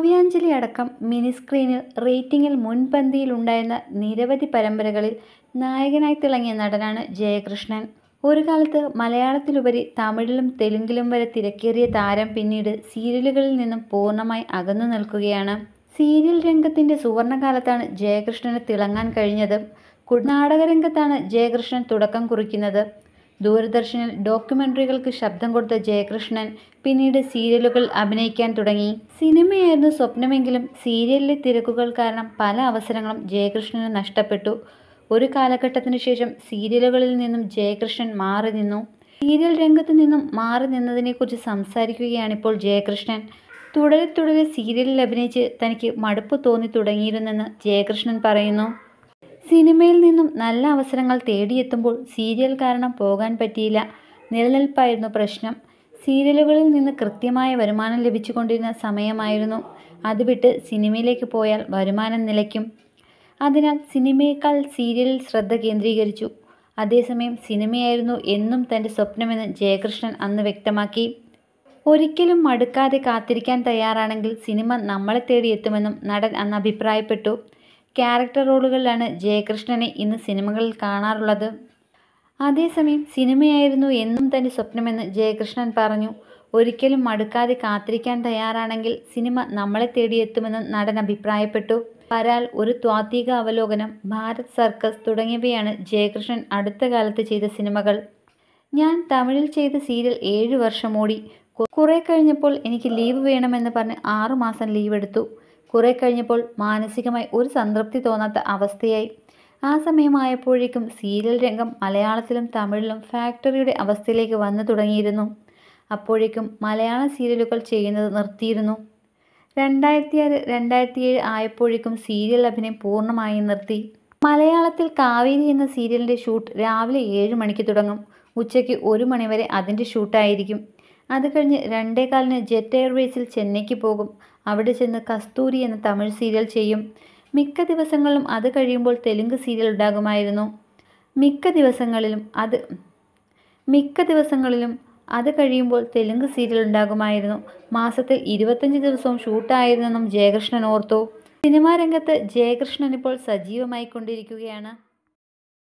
കാവ്യാഞ്ജലി അടക്കം മിനി സ്ക്രീനിൽ റേറ്റിംഗിൽ ഉണ്ടായിരുന്ന നിരവധി പരമ്പരകളിൽ നായകനായി തിളങ്ങിയ നടനാണ് ജയകൃഷ്ണൻ ഒരു കാലത്ത് മലയാളത്തിലുപരി തമിഴിലും തെലുങ്കിലും വരെ തിരക്കേറിയ താരം പിന്നീട് സീരിയലുകളിൽ നിന്നും പൂർണ്ണമായി അകന്നു നിൽക്കുകയാണ് സീരിയൽ രംഗത്തിൻ്റെ സുവർണകാലത്താണ് ജയകൃഷ്ണന് തിളങ്ങാൻ കഴിഞ്ഞത് നാടകരംഗത്താണ് ജയകൃഷ്ണൻ തുടക്കം കുറിക്കുന്നത് ദൂരദർശനിൽ ഡോക്യുമെൻ്ററികൾക്ക് ശബ്ദം കൊടുത്ത ജയകൃഷ്ണൻ പിന്നീട് സീരിയലുകൾ അഭിനയിക്കാൻ തുടങ്ങി സിനിമയായിരുന്നു സ്വപ്നമെങ്കിലും സീരിയലിലെ തിരക്കുകൾ കാരണം പല അവസരങ്ങളും ജയകൃഷ്ണന് നഷ്ടപ്പെട്ടു ഒരു കാലഘട്ടത്തിന് ശേഷം സീരിയലുകളിൽ നിന്നും ജയകൃഷ്ണൻ മാറി നിന്നു സീരിയൽ രംഗത്തു നിന്നും മാറി നിന്നതിനെക്കുറിച്ച് സംസാരിക്കുകയാണിപ്പോൾ ജയകൃഷ്ണൻ തുടരെ തുടരെ സീരിയലിൽ അഭിനയിച്ച് തനിക്ക് മടുപ്പ് തോന്നി തുടങ്ങിയിരുന്നെന്ന് ജയകൃഷ്ണൻ പറയുന്നു സിനിമയിൽ നിന്നും നല്ല അവസരങ്ങൾ തേടിയെത്തുമ്പോൾ സീരിയൽ കാരണം പോകാൻ പറ്റിയില്ല നിലനിൽപ്പായിരുന്നു പ്രശ്നം സീരിയലുകളിൽ നിന്ന് കൃത്യമായ വരുമാനം ലഭിച്ചുകൊണ്ടിരുന്ന സമയമായിരുന്നു അത് വിട്ട് സിനിമയിലേക്ക് പോയാൽ വരുമാനം നിലയ്ക്കും അതിനാൽ സിനിമയേക്കാൾ സീരിയലിൽ ശ്രദ്ധ കേന്ദ്രീകരിച്ചു അതേസമയം സിനിമയായിരുന്നു എന്നും തൻ്റെ സ്വപ്നമെന്ന് ജയകൃഷ്ണൻ അന്ന് വ്യക്തമാക്കി ഒരിക്കലും മടുക്കാതെ കാത്തിരിക്കാൻ തയ്യാറാണെങ്കിൽ സിനിമ നമ്മളെ തേടി എത്തുമെന്നും നടൻ അന്ന് അഭിപ്രായപ്പെട്ടു ക്യാരക്ടർ റോളുകളിലാണ് ജയകൃഷ്ണനെ ഇന്ന് സിനിമകളിൽ കാണാറുള്ളത് അതേസമയം സിനിമയായിരുന്നു എന്നും തൻ്റെ സ്വപ്നമെന്ന് ജയകൃഷ്ണൻ പറഞ്ഞു ഒരിക്കലും മടുക്കാതെ കാത്തിരിക്കാൻ തയ്യാറാണെങ്കിൽ സിനിമ നമ്മളെ തേടിയെത്തുമെന്ന് നടൻ അഭിപ്രായപ്പെട്ടു പരാൽ ഒരു ത്വാത്വിക അവലോകനം ഭാരത് സർക്കസ് തുടങ്ങിയവയാണ് ജയകൃഷ്ണൻ അടുത്ത കാലത്ത് ചെയ്ത സിനിമകൾ ഞാൻ തമിഴിൽ ചെയ്ത സീരിയൽ ഏഴ് വർഷം ഓടി കുറേ കഴിഞ്ഞപ്പോൾ എനിക്ക് ലീവ് വേണമെന്ന് പറഞ്ഞ് ആറുമാസം ലീവ് എടുത്തു കുറെ കഴിഞ്ഞപ്പോൾ മാനസികമായി ഒരു സംതൃപ്തി തോന്നാത്ത അവസ്ഥയായി ആ സമയമായപ്പോഴേക്കും സീരിയൽ രംഗം മലയാളത്തിലും തമിഴിലും ഫാക്ടറിയുടെ അവസ്ഥയിലേക്ക് വന്നു തുടങ്ങിയിരുന്നു അപ്പോഴേക്കും മലയാള സീരിയലുകൾ ചെയ്യുന്നത് നിർത്തിയിരുന്നു രണ്ടായിരത്തി ആറ് രണ്ടായിരത്തി ഏഴ് ആയപ്പോഴേക്കും സീരിയൽ അഭിനയം പൂർണ്ണമായും നിർത്തി മലയാളത്തിൽ കാവേരി എന്ന സീരിയലിൻ്റെ ഷൂട്ട് രാവിലെ ഏഴ് മണിക്ക് തുടങ്ങും ഉച്ചയ്ക്ക് ഒരു മണിവരെ അതിൻ്റെ ഷൂട്ടായിരിക്കും അത് കഴിഞ്ഞ് രണ്ടേകാലിന് ജെറ്റ് എയർവേസിൽ ചെന്നൈക്ക് പോകും അവിടെ ചെന്ന് കസ്തൂരി എന്ന തമിഴ് സീരിയൽ ചെയ്യും മിക്ക ദിവസങ്ങളിലും അത് കഴിയുമ്പോൾ തെലുങ്ക് സീരിയൽ ഉണ്ടാകുമായിരുന്നു മിക്ക ദിവസങ്ങളിലും അത് മിക്ക ദിവസങ്ങളിലും അത് കഴിയുമ്പോൾ തെലുങ്ക് സീരിയൽ ഉണ്ടാകുമായിരുന്നു മാസത്തിൽ ഇരുപത്തഞ്ച് ദിവസവും ഷൂട്ടായിരുന്നെന്നും ജയകൃഷ്ണൻ ഓർത്തു സിനിമാ രംഗത്ത് ജയകൃഷ്ണൻ ഇപ്പോൾ സജീവമായി കൊണ്ടിരിക്കുകയാണ്